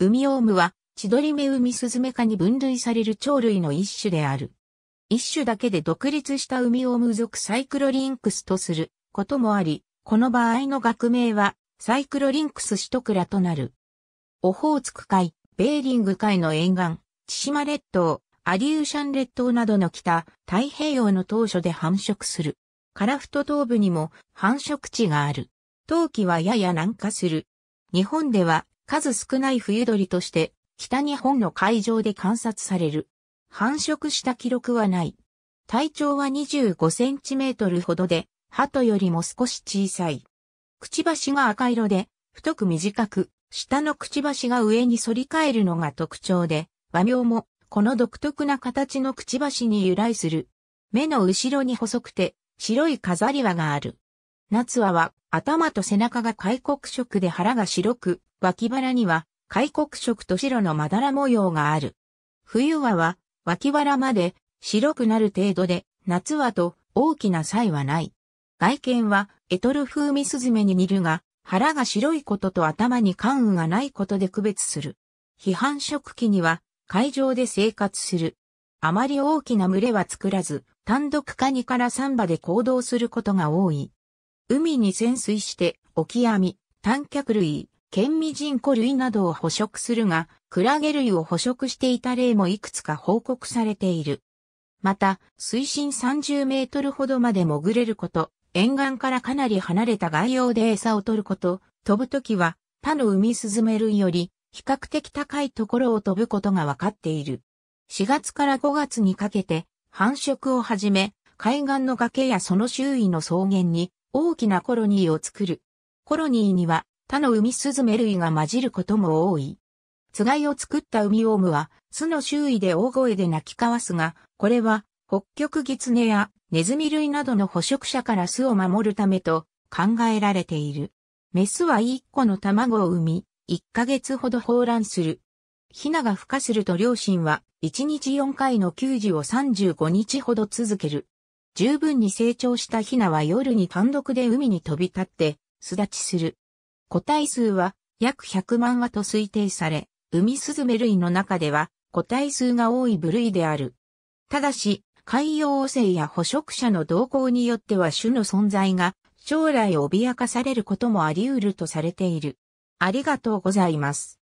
ウミオウムは、チドリメウミスズメ科に分類される鳥類の一種である。一種だけで独立したウミオウム属サイクロリンクスとすることもあり、この場合の学名は、サイクロリンクスシトクラとなる。オホーツク海、ベーリング海の沿岸、千島列島、アリューシャン列島などの北、太平洋の当初で繁殖する。カラフト東部にも繁殖地がある。冬季はやや南下する。日本では数少ない冬鳥として、北日本の海上で観察される。繁殖した記録はない。体長は25センチメートルほどで、鳩よりも少し小さい。くちばしが赤色で、太く短く、下のくちばしが上に反り返るのが特徴で、和名も、この独特な形のくちばしに由来する。目の後ろに細くて、白い飾り輪がある。夏輪は、頭と背中が開国色で腹が白く、脇腹には、開国色と白のまだら模様がある。冬はは、脇腹まで白くなる程度で、夏はと大きな差異はない。外見は、エトル風味スズメに似るが、腹が白いことと頭に関羽がないことで区別する。批判食期には、海上で生活する。あまり大きな群れは作らず、単独カニからサンバで行動することが多い。海に潜水して、オキアミ、脚類、県ミジンコ類などを捕食するが、クラゲ類を捕食していた例もいくつか報告されている。また、水深30メートルほどまで潜れること、沿岸からかなり離れた外洋で餌を取ること、飛ぶときは他の海スズメ類より比較的高いところを飛ぶことが分かっている。4月から5月にかけて繁殖をはじめ、海岸の崖やその周囲の草原に大きなコロニーを作る。コロニーには他の海スズメ類が混じることも多い。つがいを作った海オウムは、巣の周囲で大声で鳴き交わすが、これは、北極ギツネやネズミ類などの捕食者から巣を守るためと考えられている。メスは1個の卵を産み、1ヶ月ほど放卵する。ヒナが孵化すると両親は1日4回の給餌を35日ほど続ける。十分に成長したヒナは夜に単独で海に飛び立って巣立ちする。個体数は約100万羽と推定され、ウミスズメ類の中では個体数が多い部類である。ただし、海洋汚染や捕食者の動向によっては種の存在が将来脅かされることもあり得るとされている。ありがとうございます。